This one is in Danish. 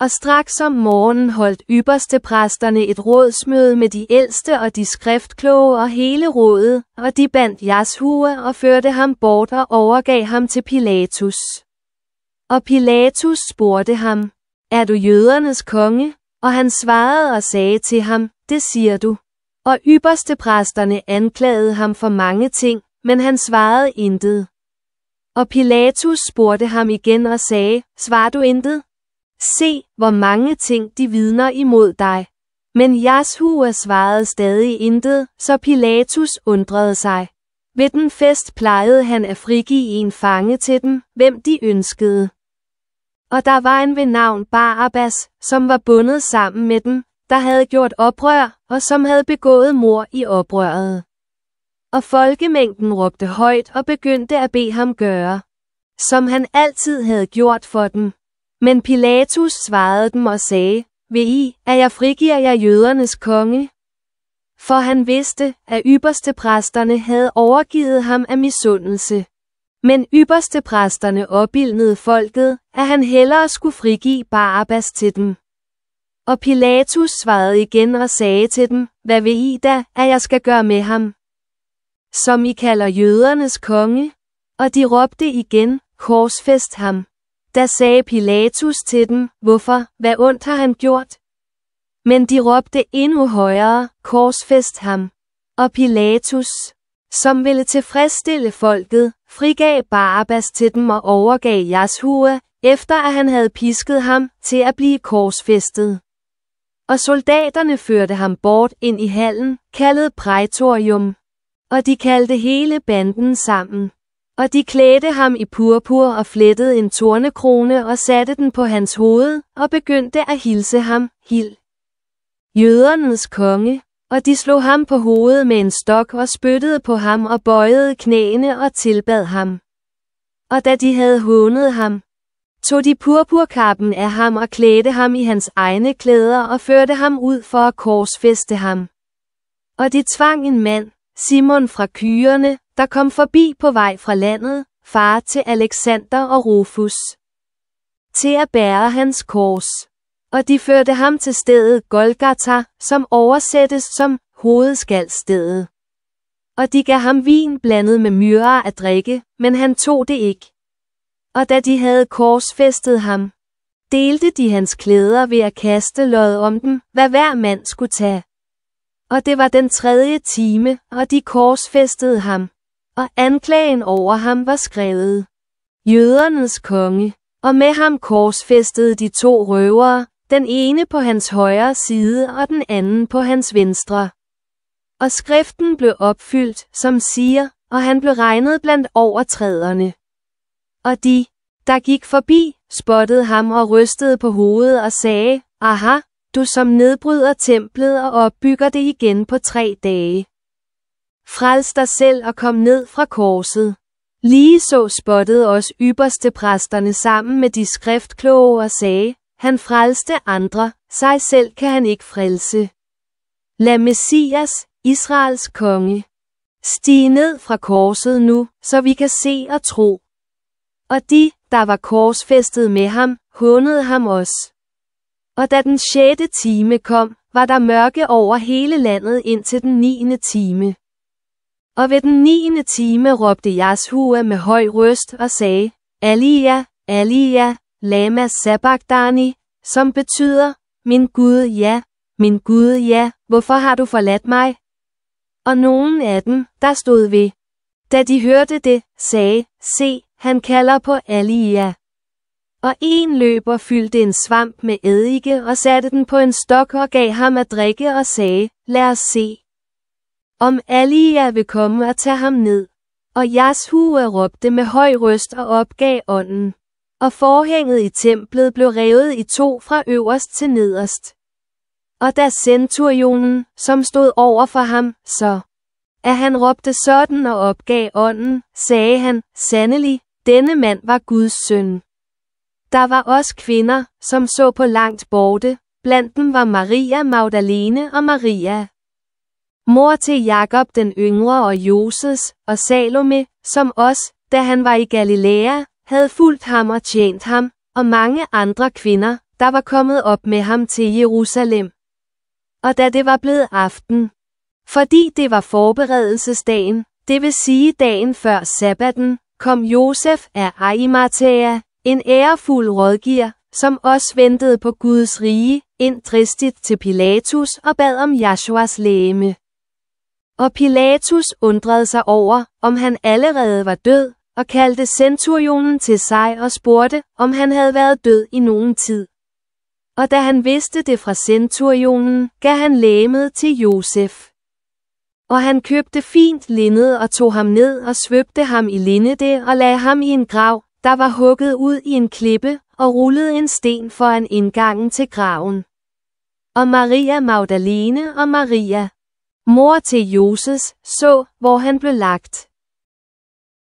og straks om morgenen holdt ypperste præsterne et rådsmøde med de ældste og de skriftkloge og hele rådet, og de bandt Jashua og førte ham bort og overgav ham til Pilatus. Og Pilatus spurgte ham, er du jødernes konge? Og han svarede og sagde til ham, det siger du. Og ypperste præsterne anklagede ham for mange ting, men han svarede intet. Og Pilatus spurgte ham igen og sagde, svar du intet? Se, hvor mange ting de vidner imod dig. Men Jashu svarede stadig intet, så Pilatus undrede sig. Ved den fest plejede han at frigive en fange til dem, hvem de ønskede. Og der var en ved navn Barabbas, som var bundet sammen med dem, der havde gjort oprør, og som havde begået mor i oprøret. Og folkemængden råbte højt og begyndte at bede ham gøre, som han altid havde gjort for dem. Men Pilatus svarede dem og sagde, Ved I, at jeg frigiver jer jødernes konge? For han vidste, at ypperste præsterne havde overgivet ham af misundelse. Men ypperste præsterne opildnede folket, at han hellere skulle frigive Barabbas til dem. Og Pilatus svarede igen og sagde til dem, hvad vil I da, at jeg skal gøre med ham? Som I kalder jødernes konge? Og de råbte igen, korsfest ham. Da sagde Pilatus til dem, hvorfor, hvad ondt har han gjort? Men de råbte endnu højere, korsfest ham. Og Pilatus, som ville tilfredsstille folket, frigav Barabbas til dem og overgav Jashua, efter at han havde pisket ham til at blive korsfæstet. Og soldaterne førte ham bort ind i hallen, kaldet Praetorium. Og de kaldte hele banden sammen. Og de klædte ham i purpur og flettede en tornekrone og satte den på hans hoved, og begyndte at hilse ham, Hil. Jødernes konge, og de slog ham på hovedet med en stok og spyttede på ham og bøjede knæene og tilbad ham. Og da de havde hånet ham, tog de purpurkappen af ham og klædte ham i hans egne klæder og førte ham ud for at korsfeste ham. Og de tvang en mand, Simon fra Kyrene, der kom forbi på vej fra landet, far til Alexander og Rufus. Til at bære hans kors. Og de førte ham til stedet Golgata, som oversættes som hovedskalstedet. Og de gav ham vin blandet med myrer at drikke, men han tog det ikke. Og da de havde korsfæstet ham, delte de hans klæder ved at kaste lod om dem, hvad hver mand skulle tage og det var den tredje time, og de korsfæstede ham. Og anklagen over ham var skrevet. Jødernes konge, og med ham korsfæstede de to røvere, den ene på hans højre side og den anden på hans venstre. Og skriften blev opfyldt, som siger, og han blev regnet blandt overtræderne. Og de, der gik forbi, spottede ham og rystede på hovedet og sagde, aha, du som nedbryder templet og opbygger det igen på tre dage. Frels dig selv og kom ned fra korset. Lige så spottede os ypperste præsterne sammen med de skriftkloge og sagde, han frelste andre, sig selv kan han ikke frelse. Lad Messias, Israels konge, stige ned fra korset nu, så vi kan se og tro. Og de, der var korsfæstet med ham, hundede ham også. Og da den sjette time kom, var der mørke over hele landet indtil den niende time. Og ved den niende time råbte Jashua med høj røst og sagde, Alia, Alia, lama sabachthani, som betyder, min Gud ja, min Gud ja, hvorfor har du forladt mig? Og nogen af dem, der stod ved, da de hørte det, sagde, se, han kalder på Alia og en løber fyldte en svamp med eddike og satte den på en stok og gav ham at drikke og sagde, lad os se. Om alle jer vil komme og tage ham ned. Og Jashua råbte med høj røst og opgav ånden. Og forhænget i templet blev revet i to fra øverst til nederst. Og da centurionen, som stod over for ham, så, at han råbte sådan og opgav ånden, sagde han, sandelig, denne mand var Guds søn. Der var også kvinder, som så på langt borte, blandt dem var Maria Magdalene og Maria. Mor til Jakob den yngre og Joses og Salome, som også, da han var i Galilea, havde fulgt ham og tjent ham, og mange andre kvinder, der var kommet op med ham til Jerusalem. Og da det var blevet aften, fordi det var forberedelsesdagen, det vil sige dagen før sabbaten, kom Josef af Arimathea, en ærefuld rådgiver, som også ventede på Guds rige, ind tristigt til Pilatus og bad om Joshuas læme. Og Pilatus undrede sig over, om han allerede var død, og kaldte centurionen til sig og spurgte, om han havde været død i nogen tid. Og da han vidste det fra centurionen, gav han læmet til Josef. Og han købte fint linned og tog ham ned og svøbte ham i linnede og lagde ham i en grav, der var hugget ud i en klippe og rullede en sten foran indgangen til graven. Og Maria Magdalene og Maria, mor til Joses, så, hvor han blev lagt.